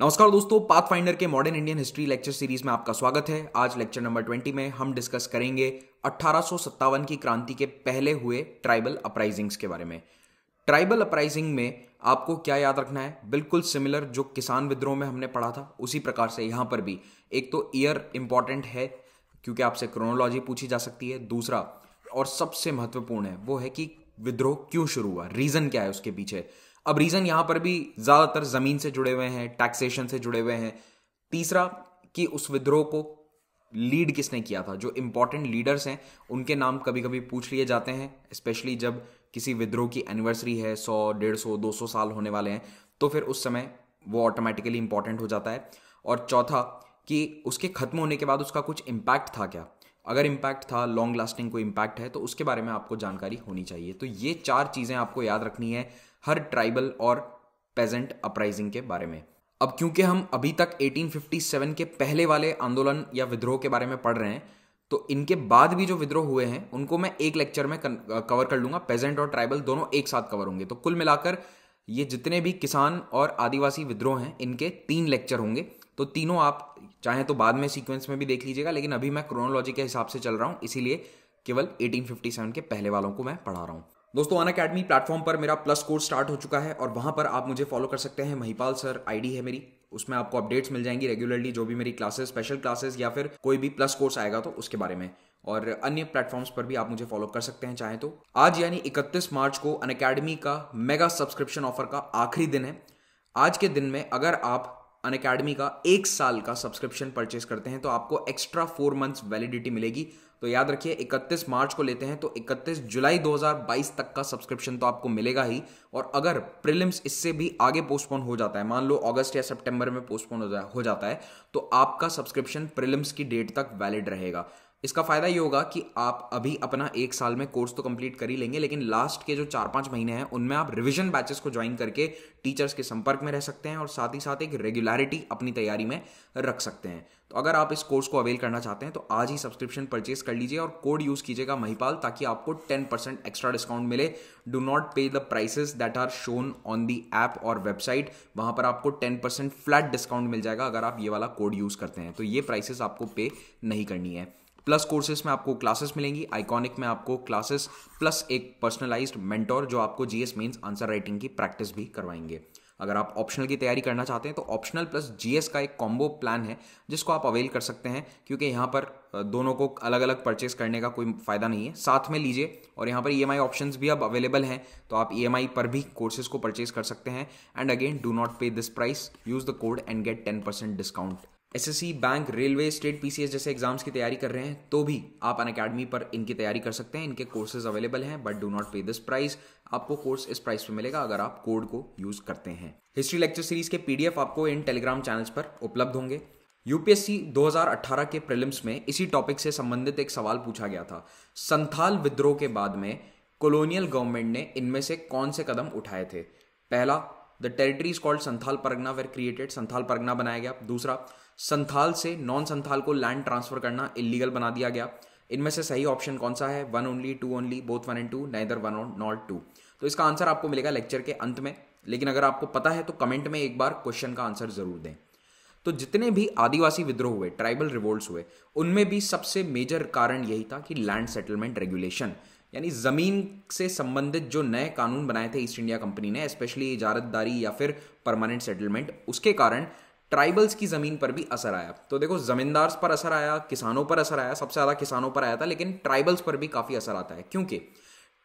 नमस्कार दोस्तों Pathfinder के modern Indian history lecture series में आपका स्वागत है आज लेक्चर नंबर ट्वेंटी में हम डिस्कस करेंगे अट्ठारह की क्रांति के पहले हुए ट्राइबल अपराइजिंग्स के बारे में ट्राइबल अपराइजिंग में आपको क्या याद रखना है बिल्कुल सिमिलर जो किसान विद्रोह में हमने पढ़ा था उसी प्रकार से यहाँ पर भी एक तो ईयर इंपॉर्टेंट है क्योंकि आपसे क्रोनोलॉजी पूछी जा सकती है दूसरा और सबसे महत्वपूर्ण है वो है कि विद्रोह क्यों शुरू हुआ रीजन क्या है उसके पीछे अब रीज़न यहाँ पर भी ज़्यादातर ज़मीन से जुड़े हुए हैं टैक्सेशन से जुड़े हुए हैं तीसरा कि उस विद्रोह को लीड किसने किया था जो इम्पोर्टेंट लीडर्स हैं उनके नाम कभी कभी पूछ लिए जाते हैं स्पेशली जब किसी विद्रोह की एनिवर्सरी है सौ डेढ़ सौ दो सौ साल होने वाले हैं तो फिर उस समय वो ऑटोमेटिकली इंपॉर्टेंट हो जाता है और चौथा कि उसके ख़त्म होने के बाद उसका कुछ इम्पैक्ट था क्या अगर इम्पैक्ट था लॉन्ग लास्टिंग कोई इम्पैक्ट है तो उसके बारे में आपको जानकारी होनी चाहिए तो ये चार चीज़ें आपको याद रखनी है हर ट्राइबल और पेजेंट अपराइजिंग के बारे में अब क्योंकि हम अभी तक 1857 के पहले वाले आंदोलन या विद्रोह के बारे में पढ़ रहे हैं तो इनके बाद भी जो विद्रोह हुए हैं उनको मैं एक लेक्चर में कवर कर लूंगा पेजेंट और ट्राइबल दोनों एक साथ कवर होंगे तो कुल मिलाकर ये जितने भी किसान और आदिवासी विद्रोह हैं इनके तीन लेक्चर होंगे तो तीनों आप चाहे तो बाद में सीक्वेंस में भी देख लीजिएगा लेकिन अभी मैं क्रोनोलॉजी के हिसाब से चल रहा हूँ इसीलिए केवल 1857 के पहले वालों को मैं पढ़ा रहा हूँ दोस्तों अन अकेडमी प्लेटफॉर्म पर मेरा प्लस कोर्स स्टार्ट हो चुका है और वहाँ पर आप मुझे फॉलो कर सकते हैं महिपाल सर आईडी है मेरी उसमें आपको अपडेट्स मिल जाएंगी रेगुलरली जो भी मेरी क्लासेस स्पेशल क्लासेस या फिर कोई भी प्लस कोर्स आएगा तो उसके बारे में और अन्य प्लेटफॉर्म्स पर भी आप मुझे फॉलो कर सकते हैं चाहे तो आज यानी 31 मार्च को अन का मेगा सब्सक्रिप्शन ऑफर का आखिरी दिन है आज के दिन में अगर आप अन अकेडमी का एक साल का सब्सक्रिप्शन परचेज करते हैं तो आपको एक्स्ट्रा फोर मंथ्स वैलिडिटी मिलेगी तो याद रखिए 31 मार्च को लेते हैं तो 31 जुलाई 2022 तक का सब्सक्रिप्शन तो आपको मिलेगा ही और अगर प्रिलिम्स इससे भी आगे पोस्टपोन हो जाता है मान लो अगस्त या सितंबर में पोस्टपोन हो जाता है तो आपका सब्सक्रिप्शन प्रिलिम्स की डेट तक वैलिड रहेगा इसका फ़ायदा ये होगा कि आप अभी अपना एक साल में कोर्स तो कंप्लीट कर ही लेंगे लेकिन लास्ट के जो चार पांच महीने हैं उनमें आप रिविजन बैचेस को ज्वाइन करके टीचर्स के संपर्क में रह सकते हैं और साथ ही साथ एक रेगुलरिटी अपनी तैयारी में रख सकते हैं तो अगर आप इस कोर्स को अवेल करना चाहते हैं तो आज ही सब्सक्रिप्शन परचेज कर लीजिए और कोड यूज़ कीजिएगा महिपाल ताकि आपको टेन परसेंट एक्स्ट्रा डिस्काउंट मिले do not pay the prices that are shown on the app और वेबसाइट वहां पर आपको टेन परसेंट फ्लैट डिस्काउंट मिल जाएगा अगर आप ये वाला कोड यूज़ करते हैं तो ये प्राइसेस आपको पे नहीं करनी है प्लस कोर्सेज में आपको क्लासेस मिलेंगी आइकॉनिक में आपको क्लासेस प्लस एक पर्सनलाइज्ड मेंटोर जो आपको जीएस मेंस आंसर राइटिंग की प्रैक्टिस भी करवाएंगे अगर आप ऑप्शनल की तैयारी करना चाहते हैं तो ऑप्शनल प्लस जीएस का एक कॉम्बो प्लान है जिसको आप अवेल कर सकते हैं क्योंकि यहाँ पर दोनों को अलग अलग परचेस करने का कोई फ़ायदा नहीं है साथ में लीजिए और यहाँ पर ई एम ऑप्शंस भी अब अवेलेबल हैं तो आप ई e पर भी कोर्सेज को परचेस कर सकते हैं and again do not pay this price use the code and get ten percent discount SSC bank railway state PCS जैसे एग्जाम्स की तैयारी कर रहे हैं तो भी आप अन अकेडमी पर इनकी तैयारी कर सकते हैं इनके कोर्सेज अवेलेबल हैं but do not pay this price आपको कोर्स इस प्राइस पे मिलेगा अगर आप कोड को यूज करते हैं हिस्ट्री लेक्चर सीरीज के पीडीएफ आपको इन टेलीग्राम चैनल्स पर उपलब्ध होंगे यूपीएससी 2018 के प्रिलिम्स में इसी टॉपिक से संबंधित एक सवाल पूछा गया था संथाल विद्रोह के बाद में कॉलोनियल गवर्नमेंट ने इनमें से कौन से कदम उठाए थे पहला the territories called Santhal Pargana were created Santhal Pargana बनाया गया दूसरा संथाल से नॉन संथाल को लैंड ट्रांसफर करना इलीगल बना दिया गया इनमें से सही ऑप्शन कौन सा है one only two only both one and two neither one और नॉट टू तो इसका आंसर आपको मिलेगा लेक्चर के अंत में लेकिन अगर आपको पता है तो कमेंट में एक बार क्वेश्चन का आंसर जरूर दें तो जितने भी आदिवासी विद्रोह हुए ट्राइबल रिवोल्ट हुए उनमें भी सबसे मेजर कारण यही था कि लैंड सेटलमेंट रेगुलेशन यानी ज़मीन से संबंधित जो नए कानून बनाए थे ईस्ट इंडिया कंपनी ने स्पेशली इजारतदारी या फिर परमानेंट सेटलमेंट उसके कारण ट्राइबल्स की ज़मीन पर भी असर आया तो देखो ज़मींदार्स पर असर आया किसानों पर असर आया सबसे ज़्यादा किसानों पर आया था लेकिन ट्राइबल्स पर भी काफ़ी असर आता है क्योंकि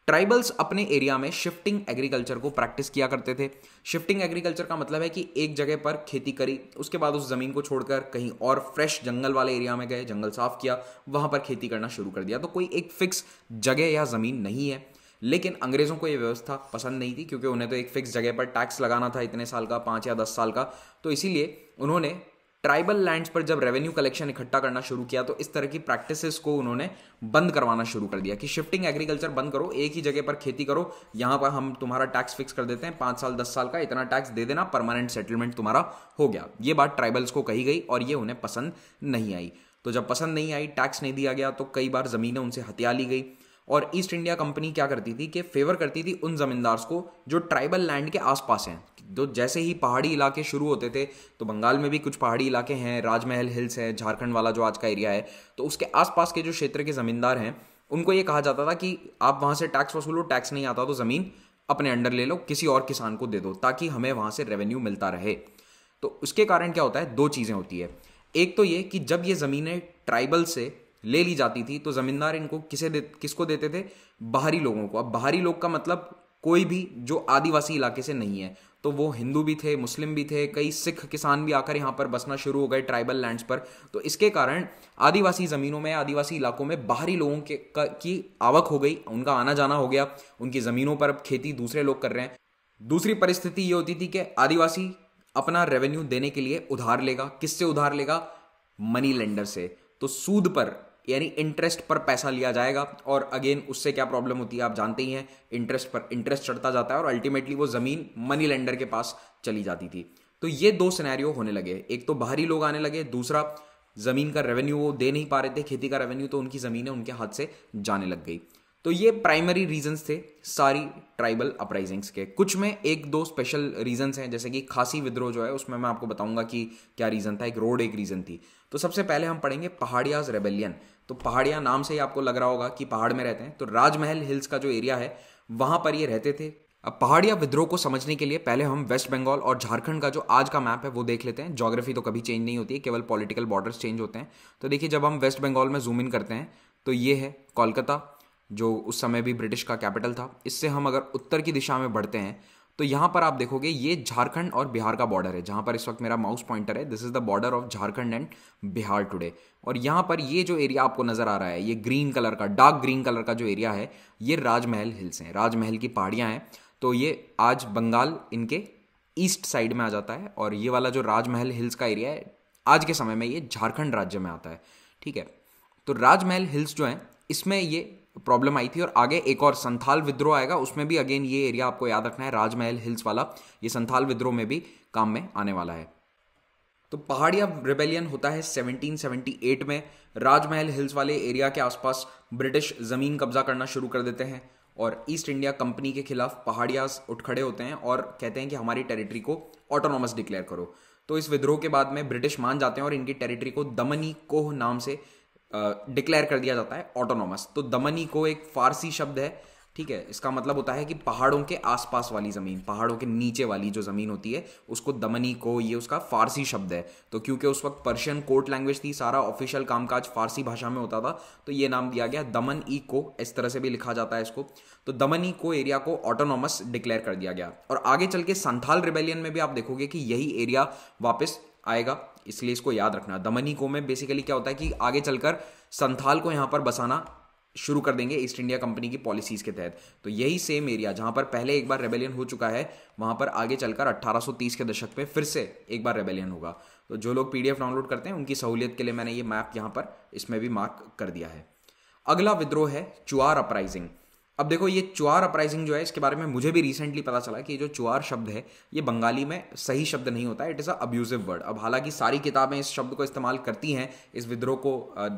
ट्राइबल्स अपने एरिया में शिफ्टिंग एग्रीकल्चर को प्रैक्टिस किया करते थे शिफ्टिंग एग्रीकल्चर का मतलब है कि एक जगह पर खेती करी उसके बाद उस ज़मीन को छोड़कर कहीं और फ्रेश जंगल वाले एरिया में गए जंगल साफ किया वहाँ पर खेती करना शुरू कर दिया तो कोई एक फिक्स जगह या ज़मीन नहीं है लेकिन अंग्रेज़ों को यह व्यवस्था पसंद नहीं थी क्योंकि उन्हें तो एक फिक्स जगह पर टैक्स लगाना था इतने साल का पाँच या दस साल का तो इसीलिए उन्होंने ट्राइबल लैंड्स पर जब रेवेन्यू कलेक्शन इकट्ठा करना शुरू किया तो इस तरह की प्रैक्टिसेस को उन्होंने बंद करवाना शुरू कर दिया कि शिफ्टिंग एग्रीकल्चर बंद करो एक ही जगह पर खेती करो यहाँ पर हम तुम्हारा टैक्स फिक्स कर देते हैं पाँच साल दस साल का इतना टैक्स दे देना परमानेंट सेटलमेंट तुम्हारा हो गया ये बात ट्राइबल्स को कही गई और ये उन्हें पसंद नहीं आई तो जब पसंद नहीं आई टैक्स नहीं दिया गया तो कई बार ज़मीनें उनसे हत्या ली गई और ईस्ट इंडिया कंपनी क्या करती थी कि फेवर करती थी उन जमींदार्स को जो ट्राइबल लैंड के आसपास हैं तो जैसे ही पहाड़ी इलाके शुरू होते थे तो बंगाल में भी कुछ पहाड़ी इलाके हैं राजमहल हिल्स हैं झारखंड वाला जो आज का एरिया है तो उसके आसपास के जो क्षेत्र के ज़मींदार हैं उनको ये कहा जाता था कि आप वहाँ से टैक्स वसूलो टैक्स नहीं आता तो ज़मीन अपने अंडर ले लो किसी और किसान को दे दो ताकि हमें वहाँ से रेवेन्यू मिलता रहे तो उसके कारण क्या होता है दो चीज़ें होती है एक तो ये कि जब ये ज़मीनें ट्राइबल से ले ली जाती थी तो ज़मींदार इनको किसे दे किसको देते थे बाहरी लोगों को अब बाहरी लोग का मतलब कोई भी जो आदिवासी इलाके से नहीं है तो वो हिंदू भी थे मुस्लिम भी थे कई सिख किसान भी आकर यहाँ पर बसना शुरू हो गए ट्राइबल लैंड्स पर तो इसके कारण आदिवासी ज़मीनों में आदिवासी इलाकों में बाहरी लोगों के की आवक हो गई उनका आना जाना हो गया उनकी ज़मीनों पर अब खेती दूसरे लोग कर रहे हैं दूसरी परिस्थिति ये होती थी कि आदिवासी अपना रेवेन्यू देने के लिए उधार लेगा किससे उधार लेगा मनी लेंडर से तो सूद पर यानी इंटरेस्ट पर पैसा लिया जाएगा और अगेन उससे क्या प्रॉब्लम होती है आप जानते ही हैं इंटरेस्ट पर इंटरेस्ट चढ़ता जाता है और अल्टीमेटली वो ज़मीन मनी लेंडर के पास चली जाती थी तो ये दो सिनेरियो होने लगे एक तो बाहरी लोग आने लगे दूसरा ज़मीन का रेवेन्यू वो दे नहीं पा रहे थे खेती का रेवेन्यू तो उनकी ज़मीनें उनके हाथ से जाने लग गई तो ये प्राइमरी रीजंस थे सारी ट्राइबल अपराइजिंग्स के कुछ में एक दो स्पेशल रीजंस हैं जैसे कि खासी विद्रोह जो है उसमें मैं आपको बताऊंगा कि क्या रीज़न था एक रोड एक रीज़न थी तो सबसे पहले हम पढ़ेंगे पहाड़ियाज रेबेलियन तो पहाड़िया नाम से ही आपको लग रहा होगा कि पहाड़ में रहते हैं तो राजमहल हिल्स का जो एरिया है वहाँ पर ये रहते थे अब पहाड़िया विद्रोह को समझने के लिए पहले हम वेस्ट बंगाल और झारखंड का जो आज का मैप है वो देख लेते हैं जोग्राफी तो कभी चेंज नहीं होती है केवल पॉलिटिकल बॉर्डर्स चेंज होते हैं तो देखिए जब हम वेस्ट बंगाल में जूम इन करते हैं तो ये है कोलकाता जो उस समय भी ब्रिटिश का कैपिटल था इससे हम अगर उत्तर की दिशा में बढ़ते हैं तो यहाँ पर आप देखोगे ये झारखंड और बिहार का बॉर्डर है जहाँ पर इस वक्त मेरा माउस पॉइंटर है this is the border of Jharkhand and Bihar today और यहाँ पर ये जो एरिया आपको नजर आ रहा है ये ग्रीन कलर का डार्क ग्रीन कलर का जो एरिया है ये राजमहल हिल्स हैं राजमहल की पहाड़ियाँ हैं तो ये आज बंगाल इनके ईस्ट साइड में आ जाता है और ये वाला जो राजमहल हिल्स का एरिया है आज के समय में ये झारखंड राज्य में आता है ठीक है तो राजमहल हिल्स जो हैं इसमें ये प्रॉब्लम आई थी और आगे एक और संथाल विद्रोह आएगा उसमें भी अगेन ये एरिया आपको याद रखना है राजमहल हिल्स वाला ये संथाल विद्रोह में भी काम में आने वाला है तो पहाड़िया रिबेलियन होता है 1778 में राजमहल हिल्स वाले एरिया के आसपास ब्रिटिश ज़मीन कब्जा करना शुरू कर देते हैं और ईस्ट इंडिया कंपनी के खिलाफ पहाड़िया उठ खड़े होते हैं और कहते हैं कि हमारी टेरिटरी को ऑटोनॉमस डिक्लेयर करो तो इस विद्रोह के बाद में ब्रिटिश मान जाते हैं और इनकी टेरिटरी को दमनी कोह नाम से डिक्लेयर कर दिया जाता है ऑटोनोमस तो दमनी को एक फारसी शब्द है ठीक है इसका मतलब होता है कि पहाड़ों के आसपास वाली ज़मीन पहाड़ों के नीचे वाली जो ज़मीन होती है उसको दमनी को ये उसका फारसी शब्द है तो क्योंकि उस वक्त पर्शियन कोर्ट लैंग्वेज थी सारा ऑफिशियल कामकाज फारसी भाषा में होता था तो ये नाम दिया गया दमन ई को इस तरह से भी लिखा जाता है इसको तो दमन ई को एरिया को ऑटोनोमस डिक्लेयर कर दिया गया और आगे चल के संथाल रिबेलियन में भी आप देखोगे कि यही एरिया वापस आएगा इसलिए इसको याद रखना दमनी को में बेसिकली क्या होता है कि आगे चलकर संथाल को यहाँ पर बसाना शुरू कर देंगे ईस्ट इंडिया कंपनी की पॉलिसीज के तहत तो यही सेम एरिया जहां पर पहले एक बार रेबेलियन हो चुका है वहां पर आगे चलकर 1830 के दशक में फिर से एक बार रेबेलियन होगा तो जो लोग पीडीएफ डाउनलोड करते हैं उनकी सहूलियत के लिए मैंने ये मैप यहां पर इसमें भी मार्क कर दिया है अगला विद्रोह है चुआर अपराइजिंग अब देखो ये चुआर अपराइजिंग जो है इसके बारे में मुझे भी रिसेंटली पता चला कि जो चुआर शब्द है ये बंगाली में सही शब्द नहीं होता it is a abusive word अब हालांकि सारी किताबें इस शब्द को इस्तेमाल करती हैं इस विद्रोह को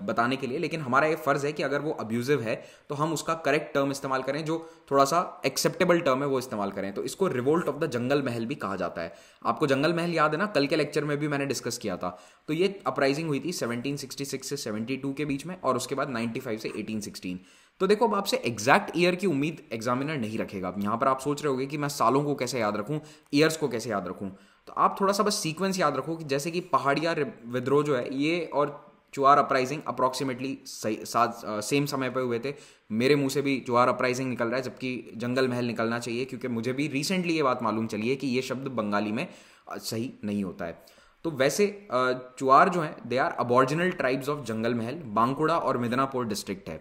बताने के लिए लेकिन हमारा ये फ़र्ज़ है कि अगर वो अब्यूजिव है तो हम उसका करेक्ट टर्म इस्तेमाल करें जो थोड़ा सा एक्सेप्टेबल टर्म है वो इस्तेमाल करें तो इसको रिवोल्ट ऑफ द जंगल महल भी कहा जाता है आपको जंगल महल याद है ना कल के लेक्चर में भी मैंने डिस्कस किया था तो ये अपराइजिंग हुई थी सेवनटीन से सेवेंटी के बीच में और उसके बाद नाइन्टी से एटीन तो देखो अब आपसे एग्जैक्ट ईयर की उम्मीद एग्जामिनर नहीं रखेगा अब यहाँ पर आप सोच रहे होगे कि मैं सालों को कैसे याद रखूँ ईयर्स को कैसे याद रखूँ तो आप थोड़ा सा बस सीक्वेंस याद रखो कि जैसे कि पहाड़िया विद्रोह जो है ये और चुआर अपराइजिंग अप्रॉक्सीमेटली सेम समय पर हुए थे मेरे मुंह से भी चुआर अपराइजिंग निकल रहा है जबकि जंगल महल निकलना चाहिए क्योंकि मुझे भी रिसेंटली ये बात मालूम चली है कि ये शब्द बंगाली में सही नहीं होता है तो वैसे चुआर जो है they are aboriginal tribes of Jungle Mahal Bankura और मिदनापुर डिस्ट्रिक्ट है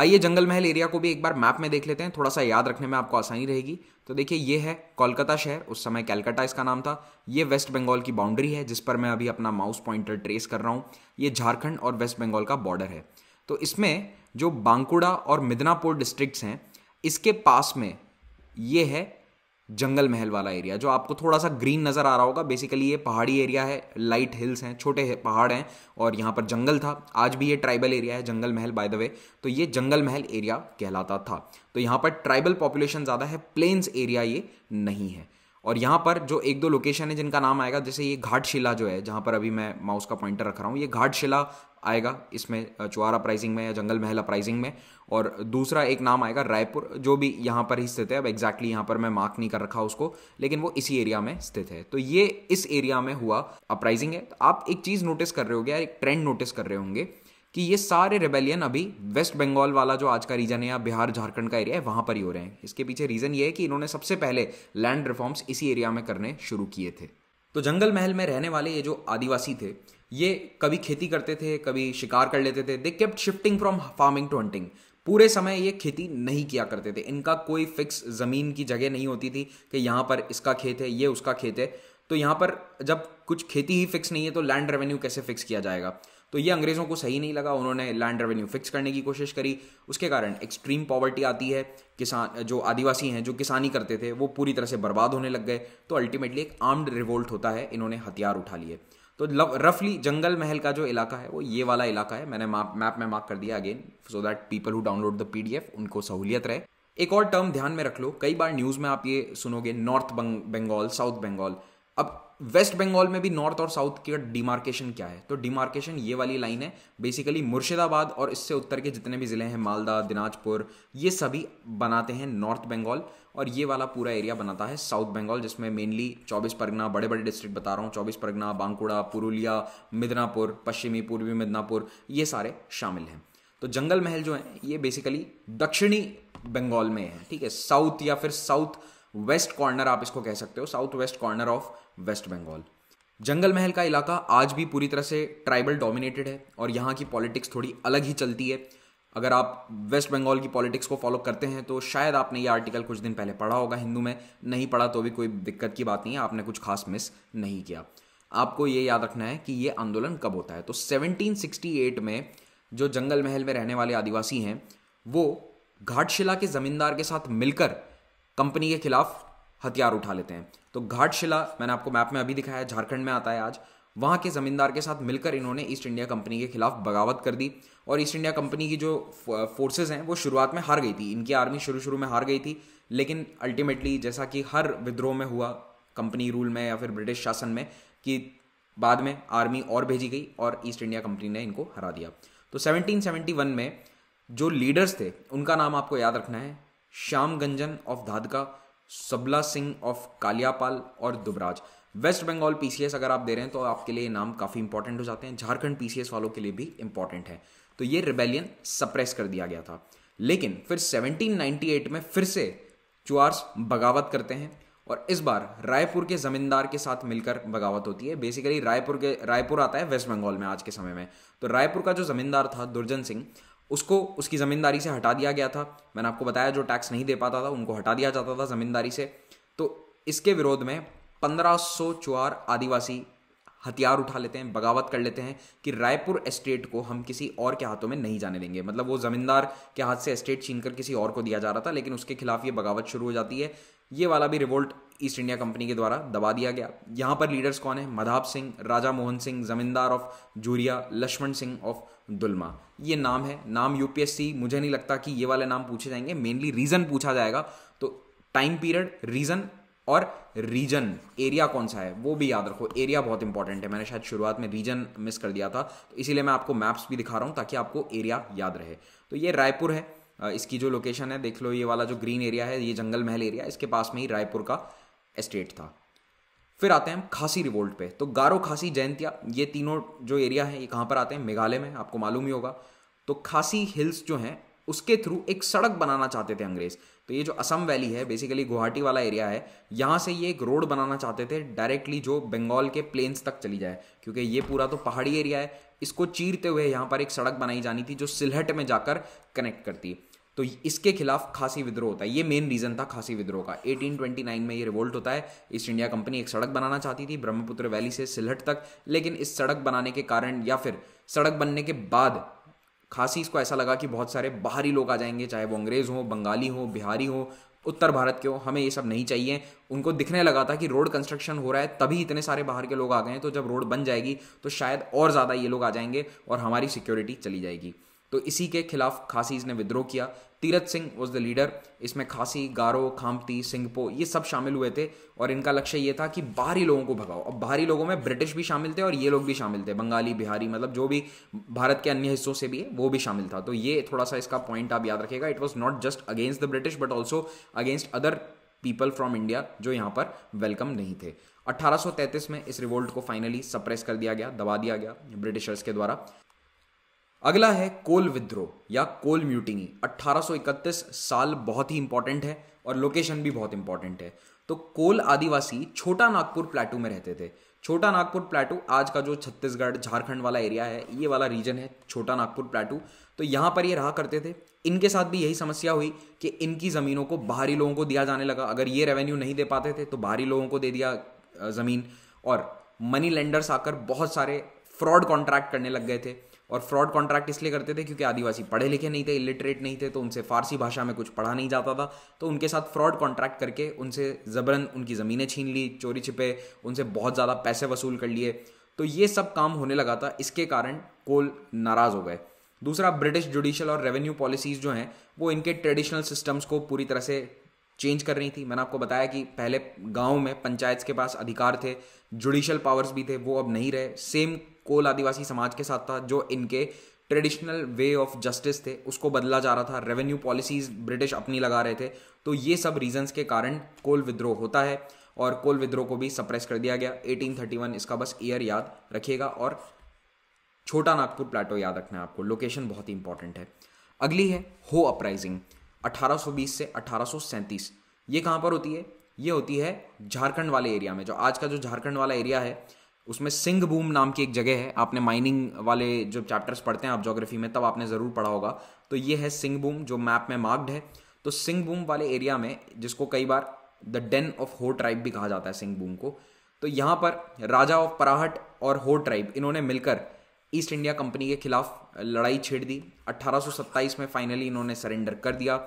आइए जंगल महल एरिया को भी एक बार मैप में देख लेते हैं थोड़ा सा याद रखने में आपको आसानी रहेगी तो देखिए ये है कोलकाता शहर उस समय कैलकाटा इसका नाम था ये वेस्ट बंगाल की बाउंड्री है जिस पर मैं अभी अपना माउस पॉइंटर ट्रेस कर रहा हूँ ये झारखंड और वेस्ट बंगाल का बॉर्डर है तो इसमें जो बांकुड़ा और मिदनापुर डिस्ट्रिक्ट हैं इसके पास में ये है जंगल महल वाला एरिया जो आपको थोड़ा सा ग्रीन नज़र आ रहा होगा बेसिकली ये पहाड़ी एरिया है लाइट हिल्स हैं छोटे है, पहाड़ हैं और यहाँ पर जंगल था आज भी ये ट्राइबल एरिया है जंगल महल बाय द वे तो ये जंगल महल एरिया कहलाता था तो यहाँ पर ट्राइबल पॉपुलेशन ज़्यादा है प्लेन्स एरिया ये नहीं है और यहाँ पर जो एक दो लोकेशन है जिनका नाम आएगा जैसे ये घाटशिला जो है जहाँ पर अभी मैं माउस का पॉइंटर रख रहा हूँ ये घाटशिला आएगा इसमें चुआरा प्राइजिंग में या जंगल महल प्राइजिंग में और दूसरा एक नाम आएगा रायपुर जो भी यहाँ पर ही स्थित है अब एग्जैक्टली यहाँ पर मैं मार्क नहीं कर रखा उसको लेकिन वो इसी एरिया में स्थित है तो ये इस एरिया में हुआ अपराइजिंग है तो आप एक चीज़ नोटिस कर रहे होगे या एक ट्रेंड नोटिस कर रहे होंगे कि ये सारे रेबेलियन अभी वेस्ट बंगाल वाला जो आज का रीजन है या बिहार झारखंड का एरिया है वहां पर ही हो रहे हैं इसके पीछे रीज़न ये है कि इन्होंने सबसे पहले लैंड रिफॉर्म्स इसी एरिया में करने शुरू किए थे तो जंगल महल में रहने वाले ये जो आदिवासी थे ये कभी खेती करते थे कभी शिकार कर लेते थे they kept shifting from farming to hunting पूरे समय ये खेती नहीं किया करते थे इनका कोई फिक्स ज़मीन की जगह नहीं होती थी कि यहाँ पर इसका खेत है ये उसका खेत है तो यहाँ पर जब कुछ खेती ही फिक्स नहीं है तो लैंड रेवेन्यू कैसे फिक्स किया जाएगा तो ये अंग्रेज़ों को सही नहीं लगा उन्होंने लैंड रेवेन्यू फिक्स करने की कोशिश करी उसके कारण एक्सट्रीम पॉवर्टी आती है किसान जो आदिवासी हैं जो किसानी करते थे वो पूरी तरह से बर्बाद होने लग गए तो अल्टीमेटली एक आर्म्ड रिवोल्ट होता है इन्होंने हथियार उठा लिए तो रफली जंगल महल का जो इलाका है वो ये वाला इलाका है मैंने मैप में मार्क कर दिया again so that people who download the PDF उनको सहूलियत रहे एक और टर्म ध्यान में रख लो कई बार न्यूज़ में आप ये सुनोगे नॉर्थ बंगाल साउथ बंगाल अब वेस्ट बंगाल में भी नॉर्थ और साउथ की डिमार्केशन क्या है तो डिमार्केशन ये वाली लाइन है बेसिकली मुर्शिदाबाद और इससे उत्तर के जितने भी ज़िले हैं मालदा दिनाजपुर ये सभी बनाते हैं नॉर्थ बंगाल और ये वाला पूरा एरिया बनाता है साउथ बंगाल जिसमें मेनली चौबीस परगना बड़े बड़े डिस्ट्रिक्ट बता रहा हूँ चौबीस परगना बांकुड़ा पुरुलिया मिदनापुर पश्चिमी पूर्वी मिदनापुर ये सारे शामिल हैं तो जंगल महल जो है ये बेसिकली दक्षिणी बंगाल में है ठीक है साउथ या फिर साउथ वेस्ट कॉर्नर आप इसको कह सकते हो south west corner of west Bengal Jungle Mahal का इलाका आज भी पूरी तरह से ट्राइबल डोमिनेटेड है और यहाँ की पॉलिटिक्स थोड़ी अलग ही चलती है अगर आप वेस्ट बंगाल की पॉलिटिक्स को फॉलो करते हैं तो शायद आपने ये आर्टिकल कुछ दिन पहले पढ़ा होगा हिंदू में नहीं पढ़ा तो भी कोई दिक्कत की बात नहीं है आपने कुछ खास मिस नहीं किया आपको ये याद रखना है कि ये आंदोलन कब होता है तो 1768 में जो जंगल महल में रहने वाले आदिवासी हैं वो घाटशिला के ज़मींदार के साथ मिलकर कंपनी के खिलाफ हथियार उठा लेते हैं तो घाटशिला मैंने आपको मैप में अभी दिखाया है झारखंड में आता है आज वहाँ के ज़मींदार के साथ मिलकर इन्होंने ईस्ट इंडिया कंपनी के खिलाफ बगावत कर दी और ईस्ट इंडिया कंपनी की जो फोर्सेज हैं वो शुरुआत में हार गई थी इनकी आर्मी शुरू शुरू में हार गई थी लेकिन अल्टीमेटली जैसा कि हर विद्रोह में हुआ कंपनी रूल में या फिर ब्रिटिश शासन में कि बाद में आर्मी और भेजी गई और ईस्ट इंडिया कंपनी ने इनको हरा दिया तो 1771 में जो लीडर्स थे उनका नाम आपको याद रखना है श्याम गंजन ऑफ धादका सबला सिंह ऑफ कालियापाल और दुबराज वेस्ट बंगाल पीसीएस अगर आप दे रहे हैं तो आपके लिए नाम काफ़ी इंपॉर्टेंट हो जाते हैं झारखंड पीसीएस वालों के लिए भी इंपॉर्टेंट है तो ये रिबेलियन सप्रेस कर दिया गया था लेकिन फिर 1798 में फिर से चुआर्स बगावत करते हैं और इस बार रायपुर के जमींदार के साथ मिलकर बगावत होती है बेसिकली रायपुर के रायपुर आता है वेस्ट बंगाल में आज के समय में तो रायपुर का जो जमींदार था दुर्जन सिंह उसको उसकी ज़मींदारी से हटा दिया गया था मैंने आपको बताया जो टैक्स नहीं दे पाता था उनको हटा दिया जाता था ज़मींदारी से तो इसके विरोध में पंद्रह सौ चुआर आदिवासी हथियार उठा लेते हैं बगावत कर लेते हैं कि रायपुर एस्टेट को हम किसी और के हाथों में नहीं जाने देंगे मतलब वो ज़मींदार के हाथ से एस्टेट छीन कर किसी और को दिया जा रहा था लेकिन उसके खिलाफ ये बगावत शुरू हो जाती है ये वाला भी रिवोल्ट ईस्ट इंडिया कंपनी के द्वारा दबा दिया गया यहाँ पर लीडर्स कौन है मधाब सिंह राजा मोहन सिंह जमींदार ऑफ जूरिया लक्ष्मण सिंह ऑफ दुलमा ये नाम है नाम यूपीएससी मुझे नहीं लगता कि ये वाले नाम पूछे जाएंगे मेनली रीज़न पूछा जाएगा तो टाइम पीरियड रीज़न और रीजन एरिया कौन सा है वो भी याद रखो एरिया बहुत इंपॉर्टेंट है मैंने शायद शुरुआत में रीजन मिस कर दिया था तो इसीलिए मैं आपको मैप्स भी दिखा रहा हूँ ताकि आपको एरिया याद रहे तो ये रायपुर है इसकी जो लोकेशन है देख लो ये वाला जो ग्रीन एरिया है ये जंगल महल एरिया इसके पास में ही रायपुर का एस्टेट था फिर आते हैं हम खासी रिवोल्ट पे तो गारो खासी जयंतिया ये तीनों जो एरिया है ये कहाँ पर आते हैं मेघालय में आपको मालूम ही होगा तो खासी हिल्स जो हैं उसके थ्रू एक सड़क बनाना चाहते थे अंग्रेज तो ये जो असम वैली है बेसिकली गुवाहाटी वाला एरिया है यहाँ से ये एक रोड बनाना चाहते थे डायरेक्टली जो बंगाल के प्लेन्स तक चली जाए क्योंकि ये पूरा तो पहाड़ी एरिया है इसको चीरते हुए यहाँ पर एक सड़क बनाई जानी थी जो सिलहट में जाकर कनेक्ट करती है तो इसके खिलाफ खासी विद्रोह होता है ये मेन रीजन था खासी विद्रोह का 1829 में ये रिवोल्ट होता है ईस्ट इंडिया कंपनी एक सड़क बनाना चाहती थी ब्रह्मपुत्र वैली से सिलहट तक लेकिन इस सड़क बनाने के कारण या फिर सड़क बनने के बाद खासी इसको ऐसा लगा कि बहुत सारे बाहरी लोग आ जाएंगे चाहे वो अंग्रेज़ हों बंगाली हों बिहारी हों उत्तर भारत के हो हमें ये सब नहीं चाहिए उनको दिखने लगा था कि रोड कंस्ट्रक्शन हो रहा है तभी इतने सारे बाहर के लोग आ गए हैं तो जब रोड बन जाएगी तो शायद और ज़्यादा ये लोग आ जाएंगे और हमारी सिक्योरिटी चली जाएगी तो इसी के खिलाफ खासीज ने विद्रोह किया Tirath Singh was the leader इसमें खासी गारो खामती सिंगपो ये सब शामिल हुए थे और इनका लक्ष्य ये था कि बाहरी लोगों को भगाओ अब बाहरी लोगों में ब्रिटिश भी शामिल थे और ये लोग भी शामिल थे बंगाली बिहारी मतलब जो भी भारत के अन्य हिस्सों से भी है वो भी शामिल था तो ये थोड़ा सा इसका पॉइंट आप याद रखेगा it was not just against the British but also against other people from India जो यहाँ पर वेलकम नहीं थे 1833 में इस रिवोल्ट को फाइनली सप्रेस कर दिया गया दबा दिया गया ब्रिटिशर्स के द्वारा अगला है कोल विद्रोह या कोल म्यूटिंगी 1831 साल बहुत ही इंपॉर्टेंट है और लोकेशन भी बहुत इंपॉर्टेंट है तो कोल आदिवासी छोटा नागपुर प्लेटू में रहते थे छोटा नागपुर प्लेटू आज का जो छत्तीसगढ़ झारखंड वाला एरिया है ये वाला रीजन है छोटा नागपुर प्लेटू तो यहाँ पर ये रहा करते थे इनके साथ भी यही समस्या हुई कि इनकी ज़मीनों को बाहरी लोगों को दिया जाने लगा अगर ये रेवेन्यू नहीं दे पाते थे तो बाहरी लोगों को दे दिया ज़मीन और मनी लेंडर्स आकर बहुत सारे फ्रॉड कॉन्ट्रैक्ट करने लग गए थे और फ्रॉड कॉन्ट्रैक्ट इसलिए करते थे क्योंकि आदिवासी पढ़े लिखे नहीं थे इलिटरेट नहीं थे तो उनसे फारसी भाषा में कुछ पढ़ा नहीं जाता था तो उनके साथ फ्रॉड कॉन्ट्रैक्ट करके उनसे ज़बरन उनकी ज़मीनें छीन ली चोरी छिपे उनसे बहुत ज़्यादा पैसे वसूल कर लिए तो ये सब काम होने लगा था इसके कारण कोल नाराज़ हो गए दूसरा ब्रिटिश जुडिशल और रेवेन्यू पॉलिसीज़ जो हैं वो इनके ट्रेडिशनल सिस्टम्स को पूरी तरह से चेंज कर रही थी मैंने आपको बताया कि पहले गांव में पंचायत के पास अधिकार थे जुडिशल पावर्स भी थे वो अब नहीं रहे सेम कोल आदिवासी समाज के साथ था जो इनके ट्रेडिशनल वे ऑफ जस्टिस थे उसको बदला जा रहा था रेवेन्यू पॉलिसीज ब्रिटिश अपनी लगा रहे थे तो ये सब रीजंस के कारण कोल विद्रोह होता है और कोल विद्रोह को भी सप्रेस कर दिया गया 1831 इसका बस ईयर याद रखिएगा और छोटा नागपुर प्लाटो याद रखना है आपको लोकेशन बहुत ही इंपॉर्टेंट है अगली है हो अपराइजिंग 1820 से अठारह ये कहाँ पर होती है ये होती है झारखंड वाले एरिया में जो आज का जो झारखंड वाला एरिया है उसमें सिंह बूम नाम की एक जगह है आपने माइनिंग वाले जो चैप्टर्स पढ़ते हैं आप जोग्राफी में तब आपने ज़रूर पढ़ा होगा तो ये है सिंह बूम जो मैप में मार्क्ड है तो सिंह बूम वाले एरिया में जिसको कई बार the den of Ho tribe भी कहा जाता है सिंह बूम को तो यहाँ पर राजा ऑफ पराहट और हो ट्राइब इन्होंने मिलकर ईस्ट इंडिया कंपनी के खिलाफ लड़ाई छेड़ दी 1827 में फाइनली इन्होंने सरेंडर कर दिया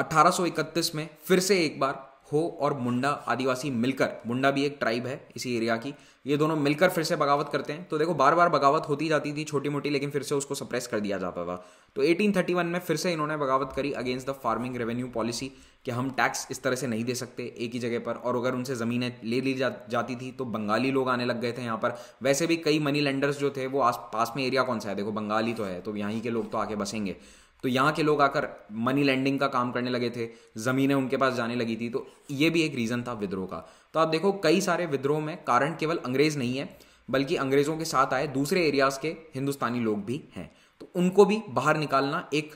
1831 में फिर से एक बार हो और मुंडा आदिवासी मिलकर मुंडा भी एक ट्राइब है इसी एरिया की ये दोनों मिलकर फिर से बगावत करते हैं तो देखो बार बार बगावत होती जाती थी छोटी मोटी लेकिन फिर से उसको सप्रेस कर दिया जाता था तो 1831 में फिर से इन्होंने बगावत करी against the farming revenue policy कि हम टैक्स इस तरह से नहीं दे सकते एक ही जगह पर और अगर उनसे ज़मीनें ले ली जा, जाती थी तो बंगाली लोग आने लग गए थे यहाँ पर वैसे भी कई मनी लेंडर्स जो थे वो आस पास में एरिया कौन सा है देखो बंगाली तो है तो यहाँ के लोग तो आके बसेंगे तो यहाँ के लोग आकर मनी लैंडिंग का काम करने लगे थे ज़मीनें उनके पास जाने लगी थी तो ये भी एक रीज़न था विद्रोह का तो आप देखो कई सारे विद्रोह में कारण केवल अंग्रेज़ नहीं है बल्कि अंग्रेज़ों के साथ आए दूसरे एरियाज़ के हिंदुस्तानी लोग भी हैं तो उनको भी बाहर निकालना एक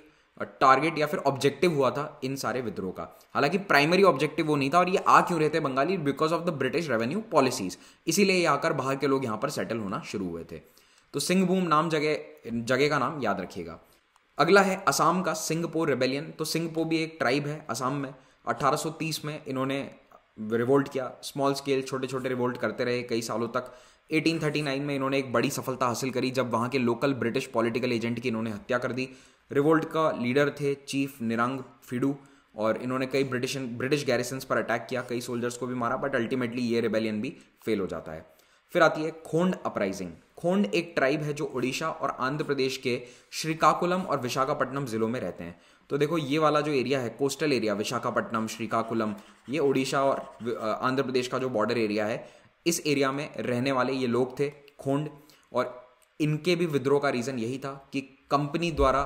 टारगेट या फिर ऑब्जेक्टिव हुआ था इन सारे विद्रोह का हालांकि प्राइमरी ऑब्जेक्टिव वो नहीं था और ये आ क्यों रहे थे Bengali because of the British revenue policies इसीलिए ये आकर बाहर के लोग यहाँ पर सेटल होना शुरू हुए थे तो सिंहभूम नाम जगह जगह का नाम याद रखिएगा अगला है असम का सिंगपुर रेबेलियन तो सिंगपुर भी एक ट्राइब है असम में 1830 में इन्होंने रिवोल्ट किया स्मॉल स्केल छोटे छोटे रिवोल्ट करते रहे कई सालों तक 1839 में इन्होंने एक बड़ी सफलता हासिल करी जब वहाँ के लोकल ब्रिटिश पॉलिटिकल एजेंट की इन्होंने हत्या कर दी रिवोल्ट का लीडर थे चीफ निरंग फिडू और इन्होंने कई ब्रिटिश ब्रिटिश गैरिसन्स पर अटैक किया कई सोल्जर्स को भी मारा बट अल्टीमेटली ये रिबेलियन भी फेल हो जाता है फिर आती है खोंड अपराइजिंग खोंड एक ट्राइब है जो उड़ीसा और आंध्र प्रदेश के श्रीकाकुलम और विशाखापट्टनम जिलों में रहते हैं तो देखो ये वाला जो एरिया है कोस्टल एरिया विशाखापट्टनम श्रीकाकुलम ये उड़ीसा और आंध्र प्रदेश का जो बॉर्डर एरिया है इस एरिया में रहने वाले ये लोग थे खोंड और इनके भी विद्रोह का रीज़न यही था कि कंपनी द्वारा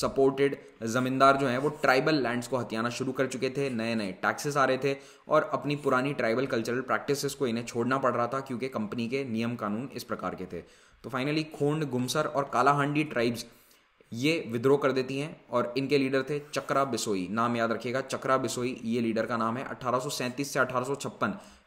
सपोर्टेड ज़मींदार जो हैं वो ट्राइबल लैंड्स को हथियाना शुरू कर चुके थे नए नए टैक्सेस आ रहे थे और अपनी पुरानी ट्राइबल कल्चरल प्रैक्टिसेस को इन्हें छोड़ना पड़ रहा था क्योंकि कंपनी के नियम कानून इस प्रकार के थे तो फाइनली खोंड गुमसर और कालाहांडी ट्राइब्स ये विद्रोह कर देती हैं और इनके लीडर थे चक्रा बिसोई नाम याद रखिएगा चक्रा बिसोई ये लीडर का नाम है अठारह से अठारह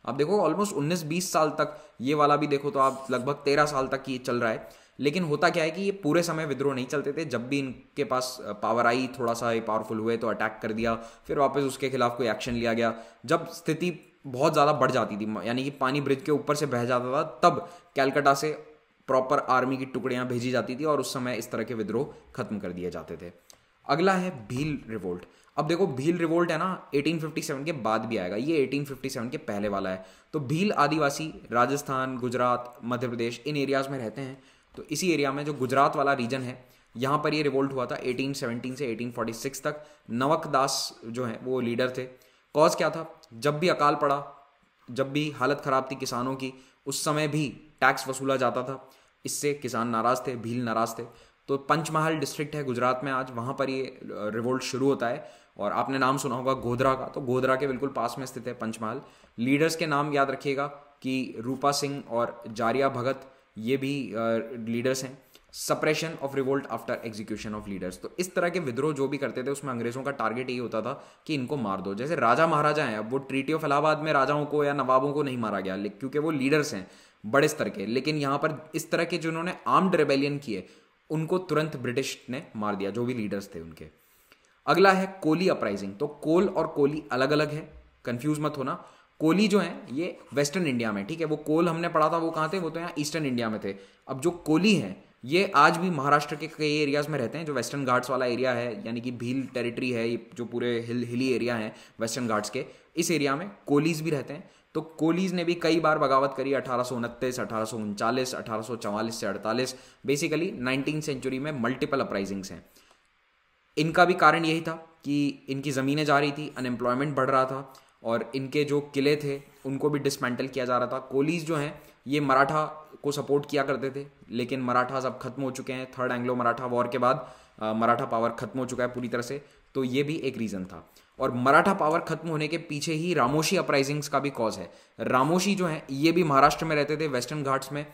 आप देखो ऑलमोस्ट 19-20 साल तक ये वाला भी देखो तो आप लगभग 13 साल तक ये चल रहा है लेकिन होता क्या है कि ये पूरे समय विद्रोह नहीं चलते थे जब भी इनके पास पावर आई थोड़ा सा ये पावरफुल हुए तो अटैक कर दिया फिर वापस उसके खिलाफ कोई एक्शन लिया गया जब स्थिति बहुत ज़्यादा बढ़ जाती थी यानी कि पानी ब्रिज के ऊपर से बह जाता था तब कैलकाटा से प्रॉपर आर्मी की टुकड़ियाँ भेजी जाती थी और उस समय इस तरह के विद्रोह खत्म कर दिए जाते थे अगला है भील रिवोल्ट अब देखो भील रिवोल्ट है ना 1857 के बाद भी आएगा ये 1857 के पहले वाला है तो भील आदिवासी राजस्थान गुजरात मध्य प्रदेश इन एरियाज में रहते हैं तो इसी एरिया में जो गुजरात वाला रीजन है यहाँ पर ये रिवोल्ट हुआ था 1817 से 1846 तक नवक दास जो है वो लीडर थे कॉज क्या था जब भी अकाल पड़ा जब भी हालत ख़राब थी किसानों की उस समय भी टैक्स वसूला जाता था इससे किसान नाराज़ थे भील नाराज़ थे तो पंचमहल डिस्ट्रिक्ट है गुजरात में आज वहाँ पर ये रिवोल्ट शुरू होता है और आपने नाम सुना होगा गोधरा का तो गोधरा के बिल्कुल पास में स्थित है पंचमहल लीडर्स के नाम याद रखिएगा कि रूपा सिंह और जारिया भगत ये भी लीडर्स हैं suppression of revolt after execution of leaders तो इस तरह के विद्रोह जो भी करते थे उसमें अंग्रेजों का टारगेट यही होता था कि इनको मार दो जैसे राजा महाराजा हैं अब वो ट्रीटी ऑफ इलाहाबाद में राजाओं को या नवाबों को नहीं मारा गया क्योंकि वो लीडर्स हैं बड़े स्तर के लेकिन यहाँ पर इस तरह के जिन्होंने आर्म्ड रेबेलियन किए उनको तुरंत ब्रिटिश ने मार दिया जो भी लीडर्स थे उनके अगला है कोली अपराइजिंग तो कोल और कोली अलग अलग है कंफ्यूज मत होना कोली जो है ये वेस्टर्न इंडिया में ठीक है वो कोल हमने पढ़ा था वो कहाँ थे वो तो यहाँ ईस्टर्न इंडिया में थे अब जो कोली हैं ये आज भी महाराष्ट्र के कई एरियाज में रहते हैं जो वेस्टर्न घाट्स वाला एरिया है यानी कि भील टेरिटरी है जो पूरे हिल हिली एरिया है वेस्टर्न घाट्स के इस एरिया में कोलीज भी रहते हैं तो कोलीज ने भी कई बार बगावत करी अठारह सौ उनतीस अठारह सौ उनचालीस अठारह सौ चवालीस से अड़तालीस बेसिकली नाइनटीन सेंचुरी में मल्टीपल अपराइजिंग्स हैं इनका भी कारण यही था कि इनकी ज़मीनें जा रही थी अनएम्प्लॉयमेंट बढ़ रहा था और इनके जो किले थे उनको भी डिसमेंटल किया जा रहा था कोलीज जो हैं ये मराठा को सपोर्ट किया करते थे लेकिन मराठाज अब खत्म हो चुके हैं थर्ड एंग्लो मराठा वॉर के बाद मराठा पावर खत्म हो चुका है पूरी तरह से तो ये भी एक रीज़न था और मराठा पावर खत्म होने के पीछे ही रामोशी अपराइजिंग्स का भी कॉज है रामोशी जो है ये भी महाराष्ट्र में रहते थे वेस्टर्न घाट्स में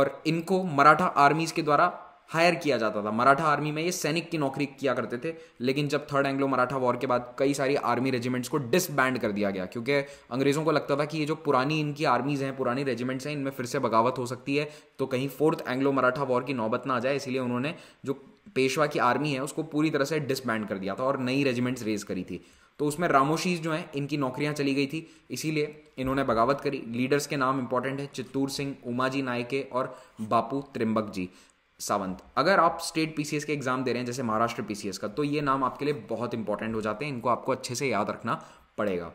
और इनको मराठा आर्मीज के द्वारा हायर किया जाता था मराठा आर्मी में ये सैनिक की नौकरी किया करते थे लेकिन जब थर्ड एंग्लो मराठा वॉर के बाद कई सारी आर्मी रेजिमेंट्स को डिसबैंड कर दिया गया क्योंकि अंग्रेज़ों को लगता था कि ये जो पुरानी इनकी आर्मीज़ हैं पुरानी रेजिमेंट्स हैं इनमें फिर से बगावत हो सकती है तो कहीं फोर्थ एंग्लो मराठा वॉर की नौबत ना आ जाए इसलिए उन्होंने जो पेशवा की आर्मी है उसको पूरी तरह से डिसबैंड कर दिया था और नई रेजिमेंट्स रेज करी थी तो उसमें रामोशीज जो हैं इनकी नौकरियां चली गई थी इसीलिए इन्होंने बगावत करी लीडर्स के नाम इंपॉर्टेंट है चित्तूर सिंह उमाजी नायके और बापू त्रिम्बक जी सावंत अगर आप स्टेट पीसीएस के एग्जाम दे रहे हैं जैसे महाराष्ट्र पीसीएस का तो ये नाम आपके लिए बहुत इंपॉर्टेंट हो जाते हैं इनको आपको अच्छे से याद रखना पड़ेगा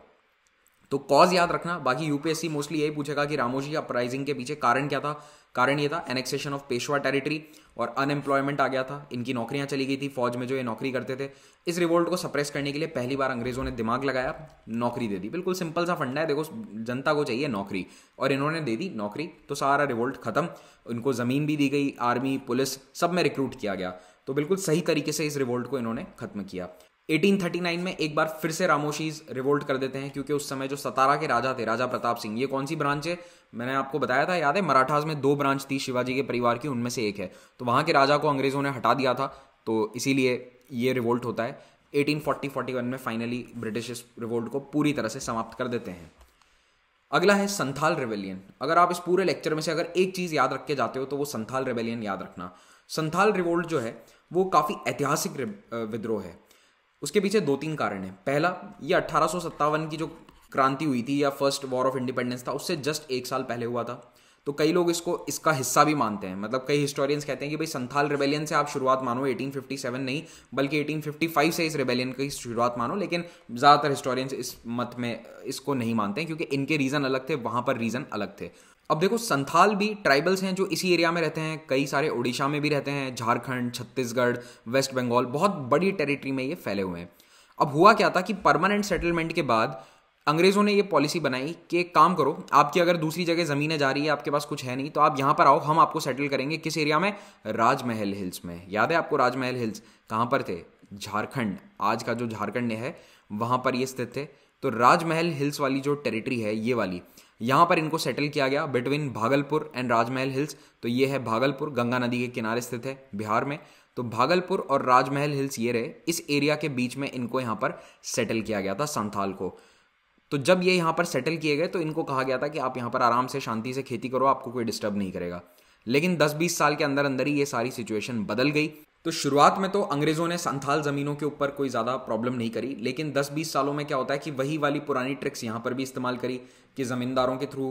तो कॉज याद रखना बाकी यूपीएससी मोस्टली यही पूछेगा कि रामोजी अपराइजिंग के पीछे कारण क्या था कारण ये था एनेक्सेशन ऑफ पेशवा टेरिटरी और अनएम्प्लॉयमेंट आ गया था इनकी नौकरियां चली गई थी फौज में जो ये नौकरी करते थे इस रिवोल्ट को सप्रेस करने के लिए पहली बार अंग्रेजों ने दिमाग लगाया नौकरी दे दी बिल्कुल सिंपल सा फंडा है देखो जनता को चाहिए नौकरी और इन्होंने दे दी नौकरी तो सारा रिवोल्ट खत्म उनको ज़मीन भी दी गई आर्मी पुलिस सब में रिक्रूट किया गया तो बिल्कुल सही तरीके से इस रिवोल्ट को इन्होंने खत्म किया 1839 में एक बार फिर से रामोशीज रिवोल्ट कर देते हैं क्योंकि उस समय जो सतारा के राजा थे राजा प्रताप सिंह ये कौन सी ब्रांच है मैंने आपको बताया था याद है मराठास में दो ब्रांच थी शिवाजी के परिवार की उनमें से एक है तो वहां के राजा को अंग्रेज़ों ने हटा दिया था तो इसीलिए ये रिवोल्ट होता है 1840-41 में फाइनली ब्रिटिश इस रिवोल्ट को पूरी तरह से समाप्त कर देते हैं अगला है संथाल रिवेलियन अगर आप इस पूरे लेक्चर में से अगर एक चीज़ याद रख के जाते हो तो वो संथाल रिवेलियन याद रखना संथाल रिवोल्ट जो है वो काफ़ी ऐतिहासिक विद्रोह है उसके पीछे दो तीन कारण हैं पहला ये अट्ठारह की जो क्रांति हुई थी या फर्स्ट वॉर ऑफ इंडिपेंडेंस था उससे जस्ट एक साल पहले हुआ था तो कई लोग इसको इसका हिस्सा भी मानते हैं मतलब कई हिस्टोरियंस कहते हैं कि भाई संथाल रिबेलियन से आप शुरुआत मानो 1857 नहीं बल्कि 1855 से इस रिबेलियन की शुरुआत मानो लेकिन ज़्यादातर हिस्टोरियंस इस मत में इसको नहीं मानते हैं क्योंकि इनके रीज़न अलग थे वहाँ पर रीज़न अलग थे अब देखो संथाल भी ट्राइबल्स हैं जो इसी एरिया में रहते हैं कई सारे उड़ीसा में भी रहते हैं झारखंड छत्तीसगढ़ वेस्ट बंगाल बहुत बड़ी टेरिटरी में ये फैले हुए हैं अब हुआ क्या था कि परमानेंट सेटलमेंट के बाद अंग्रेज़ों ने ये पॉलिसी बनाई कि एक काम करो आपकी अगर दूसरी जगह ज़मीनें जा रही है आपके पास कुछ है नहीं तो आप यहाँ पर आओ हम आपको सेटल करेंगे किस एरिया में राजमहल हिल्स में याद है आपको राजमहल हिल्स कहाँ पर थे झारखंड आज का जो झारखंड है वहाँ पर ये स्थित थे तो राजमहल हिल्स वाली जो टेरिटरी है ये वाली यहां पर इनको सेटल किया गया between Bhagalpur and Rajmahal hills तो ये है भागलपुर गंगा नदी के किनारे स्थित है बिहार में तो भागलपुर और राजमहल हिल्स ये रहे इस एरिया के बीच में इनको यहां पर सेटल किया गया था संथाल को तो जब ये यहां पर सेटल किए गए तो इनको कहा गया था कि आप यहां पर आराम से शांति से खेती करो आपको कोई डिस्टर्ब नहीं करेगा लेकिन 10-20 साल के अंदर अंदर ही ये सारी सिचुएशन बदल गई तो शुरुआत में तो अंग्रेजों ने संथाल ज़मीनों के ऊपर कोई ज़्यादा प्रॉब्लम नहीं करी लेकिन 10-20 सालों में क्या होता है कि वही वाली पुरानी ट्रिक्स यहाँ पर भी इस्तेमाल करी कि ज़मींदारों के थ्रू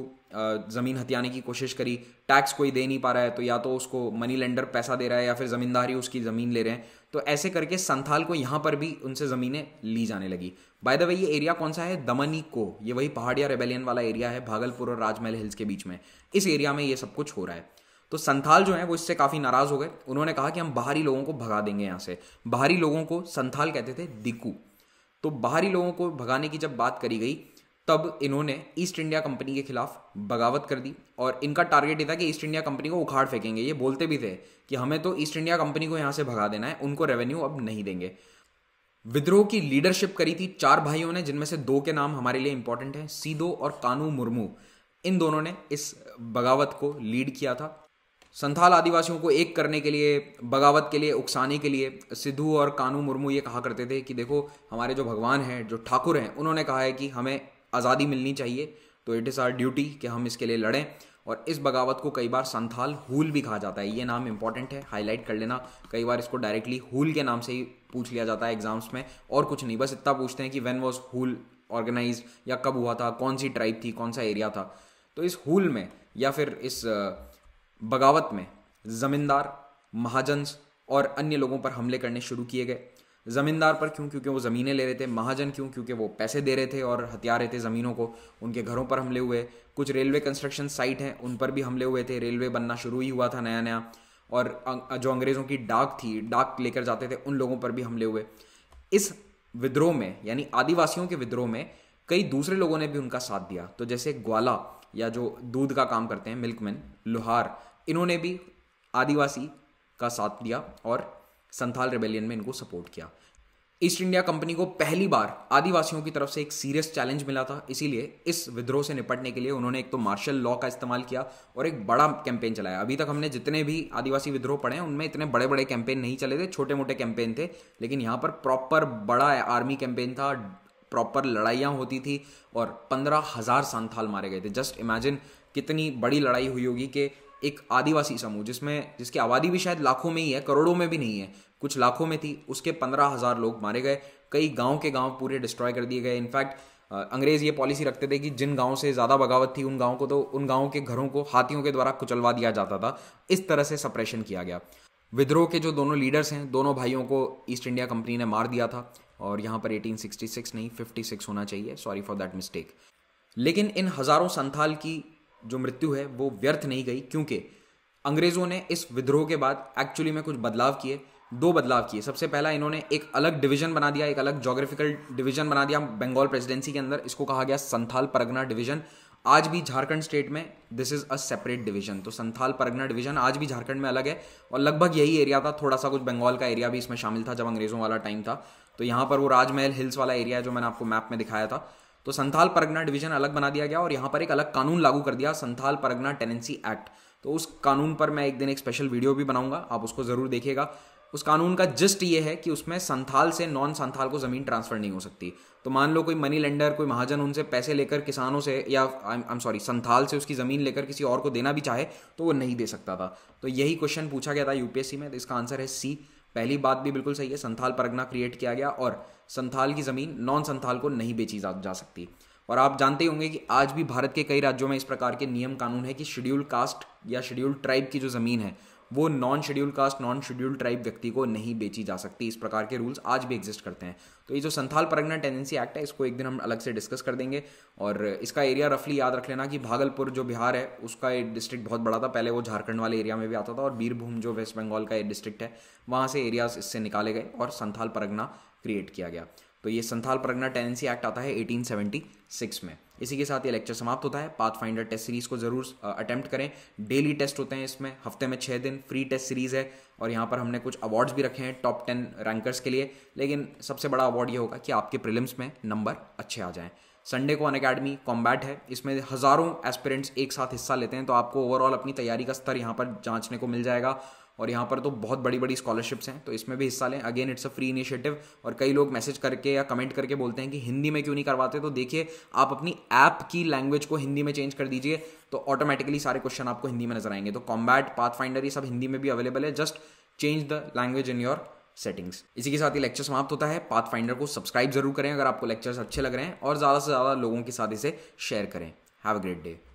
ज़मीन हथियाने की कोशिश करी टैक्स कोई दे नहीं पा रहा है तो या तो उसको मनी लेंडर पैसा दे रहा है या फिर ज़मींदार ही उसकी ज़मीन ले रहे हैं तो ऐसे करके संथाल को यहाँ पर भी उनसे ज़मीनें ली जाने लगी बाय द वे ये एरिया कौन सा है दमनी को ये वही पहाड़िया रेबेलियन वाला एरिया है भागलपुर और राजमहल हिल्स के बीच में इस एरिया में ये सब कुछ हो रहा है तो संथाल जो है वो इससे काफ़ी नाराज़ हो गए उन्होंने कहा कि हम बाहरी लोगों को भगा देंगे यहाँ से बाहरी लोगों को संथाल कहते थे दिकू तो बाहरी लोगों को भगाने की जब बात करी गई तब इन्होंने ईस्ट इंडिया कंपनी के खिलाफ बगावत कर दी और इनका टारगेट ये था कि ईस्ट इंडिया कंपनी को उखाड़ फेंकेंगे ये बोलते भी थे कि हमें तो ईस्ट इंडिया कंपनी को यहाँ से भगा देना है उनको रेवेन्यू अब नहीं देंगे विद्रोह की लीडरशिप करी थी चार भाइयों ने जिनमें से दो के नाम हमारे लिए इंपॉर्टेंट हैं सीदो और कानू मुर्मू इन दोनों ने इस बगावत को लीड किया था संथाल आदिवासियों को एक करने के लिए बगावत के लिए उकसाने के लिए सिद्धू और कानू मुर्मू ये कहा करते थे कि देखो हमारे जो भगवान हैं जो ठाकुर हैं उन्होंने कहा है कि हमें आज़ादी मिलनी चाहिए तो इट इज़ आर ड्यूटी कि हम इसके लिए लड़ें और इस बगावत को कई बार संथाल हुल भी कहा जाता है ये नाम इंपॉर्टेंट है हाईलाइट कर लेना कई बार इसको डायरेक्टली हुल के नाम से ही पूछ लिया जाता है एग्जाम्स में और कुछ नहीं बस इतना पूछते हैं कि वेन वॉज हुल ऑर्गेनाइज या कब हुआ था कौन सी ट्राइब थी कौन सा एरिया था तो इस हुल में या फिर इस बगावत में ज़मींदार महाजन्स और अन्य लोगों पर हमले करने शुरू किए गए ज़मींदार पर क्यों क्योंकि वो ज़मीनें ले रहे थे महाजन क्यों क्योंकि वो पैसे दे रहे थे और हथियार रहे थे ज़मीनों को उनके घरों पर हमले हुए कुछ रेलवे कंस्ट्रक्शन साइट हैं उन पर भी हमले हुए थे रेलवे बनना शुरू ही हुआ था नया नया और अं, जो अंग्रेज़ों की डाक थी डाक लेकर जाते थे उन लोगों पर भी हमले हुए इस विद्रोह में यानी आदिवासियों के विद्रोह में कई दूसरे लोगों ने भी उनका साथ दिया तो जैसे ग्वाला या जो दूध का काम करते हैं मिल्कमैन लोहार इन्होंने भी आदिवासी का साथ दिया और संथाल रेबेलियन में इनको सपोर्ट किया ईस्ट इंडिया कंपनी को पहली बार आदिवासियों की तरफ से एक सीरियस चैलेंज मिला था इसीलिए इस विद्रोह से निपटने के लिए उन्होंने एक तो मार्शल लॉ का इस्तेमाल किया और एक बड़ा कैंपेन चलाया अभी तक हमने जितने भी आदिवासी विद्रोह पढ़े हैं उनमें इतने बड़े बड़े कैंपेन नहीं चले थे छोटे मोटे कैंपेन थे लेकिन यहाँ पर प्रॉपर बड़ा आर्मी कैंपेन था प्रॉपर लड़ाइयाँ होती थी और पंद्रह हज़ार संथाल मारे गए थे जस्ट इमेजिन कितनी बड़ी लड़ाई हुई होगी कि एक आदिवासी समूह जिसमें जिसकी आबादी भी शायद लाखों में ही है करोड़ों में भी नहीं है कुछ लाखों में थी उसके पंद्रह हज़ार लोग मारे गए कई गांव के गांव पूरे डिस्ट्रॉय कर दिए गए इनफैक्ट अंग्रेज़ ये पॉलिसी रखते थे कि जिन गांव से ज़्यादा बगावत थी उन गांव को तो उन गाँव के घरों को हाथियों के द्वारा कुचलवा दिया जाता था इस तरह से सप्रेशन किया गया विद्रोह के जो दोनों लीडर्स हैं दोनों भाइयों को ईस्ट इंडिया कंपनी ने मार दिया था और यहाँ पर 1866 नहीं 56 होना चाहिए सॉरी फॉर दैट मिस्टेक लेकिन इन हज़ारों संथाल की जो मृत्यु है वो व्यर्थ नहीं गई क्योंकि अंग्रेज़ों ने इस विद्रोह के बाद एक्चुअली में कुछ बदलाव किए दो बदलाव किए सबसे पहला इन्होंने एक अलग डिवीजन बना दिया एक अलग जोग्राफिकल डिवीजन बना दिया बंगाल प्रेसिडेंसी के अंदर इसको कहा गया संथाल परगना डिवीजन आज भी झारखंड स्टेट में this is a separate division तो संथाल परगना डिवीजन आज भी झारखंड में अलग है और लगभग यही एरिया था थोड़ा सा कुछ बंगाल का एरिया भी इसमें शामिल था जब अंग्रेजों वाला टाइम था तो यहाँ पर वो राजमहल हिल्स वाला एरिया है जो मैंने आपको मैप में दिखाया था तो संथाल परगना डिवीजन अलग बना दिया गया और यहाँ पर एक अलग कानून लागू कर दिया संथाल परगना टेनेंसी एक्ट तो उस कानून पर मैं एक दिन एक स्पेशल वीडियो भी बनाऊंगा आप उसको ज़रूर देखिएगा उस कानून का जस्ट ये है कि उसमें संथाल से नॉन संथाल को ज़मीन ट्रांसफ़र नहीं हो सकती तो मान लो कोई मनी लेंडर कोई महाजन उनसे पैसे लेकर किसानों से या आई एम सॉरी संथाल से उसकी ज़मीन लेकर किसी और को देना भी चाहे तो वो नहीं दे सकता था तो यही क्वेश्चन पूछा गया था यूपीएससी में तो इसका आंसर है सी पहली बात भी बिल्कुल सही है संथाल परगना क्रिएट किया गया और संथाल की ज़मीन नॉन संथाल को नहीं बेची जा, जा सकती और आप जानते होंगे कि आज भी भारत के कई राज्यों में इस प्रकार के नियम कानून है कि शेड्यूल कास्ट या शेड्यूल ट्राइब की जो ज़मीन है वो non schedule caste non schedule tribe व्यक्ति को नहीं बेची जा सकती इस प्रकार के रूल्स आज भी एग्जिस्ट करते हैं तो ये जो संथाल परगना टेंडेंसी एक्ट है इसको एक दिन हम अलग से डिस्कस कर देंगे और इसका एरिया रफली याद रख लेना कि भागलपुर जो बिहार है उसका एक डिस्ट्रिक्ट बहुत बड़ा था पहले वो झारखंड वाले एरिया में भी आता था और बीरभूम जो वेस्ट बंगाल का एक डिस्ट्रिक्ट है वहाँ से एरियाज इससे निकाले गए और संथाल परगना क्रिएट किया गया तो ये संथाल परगना टेनेंसी एक्ट आता है 1876 में इसी के साथ ये लेक्चर समाप्त होता है पाथ फाइंडर टेस्ट सीरीज़ को ज़रूर अटैम्प्ट करें डेली टेस्ट होते हैं इसमें हफ्ते में छः दिन फ्री टेस्ट सीरीज़ है और यहाँ पर हमने कुछ अवार्ड्स भी रखे हैं टॉप टेन रैंकर्स के लिए लेकिन सबसे बड़ा अवार्ड ये होगा कि आपके प्रिलिम्स में नंबर अच्छे आ जाएँ संडे को अन अकेडमी कॉम्बैट है इसमें हज़ारों एस्पिरेंट्स एक साथ हिस्सा लेते हैं तो आपको ओवरऑल अपनी तैयारी का स्तर यहाँ पर जांचने को मिल जाएगा और यहाँ पर तो बहुत बड़ी बड़ी स्कॉलरशिप्स हैं तो इसमें भी हिस्सा लें again it's a free initiative और कई लोग मैसेज करके या कमेंट करके बोलते हैं कि हिंदी में क्यों नहीं करवाते तो देखिए आप अपनी ऐप की लैंग्वेज को हिंदी में चेंज कर दीजिए तो ऑटोमेटिकली सारे क्वेश्चन आपको हिंदी में नजर आएंगे तो कॉम्बैट पाथ फाइंडर ये सब हिंदी में भी अवेलेबल है just change the language in your settings इसी के साथ ही लेक्चर समाप्त होता है पाथ फाइंडर को सब्सक्राइब जरूर करें अगर आपको लेक्चर्स अच्छे लग रहे हैं और ज़्यादा से ज़्यादा लोगों के साथ इसे शेयर करें हैव अ ग्रेट डे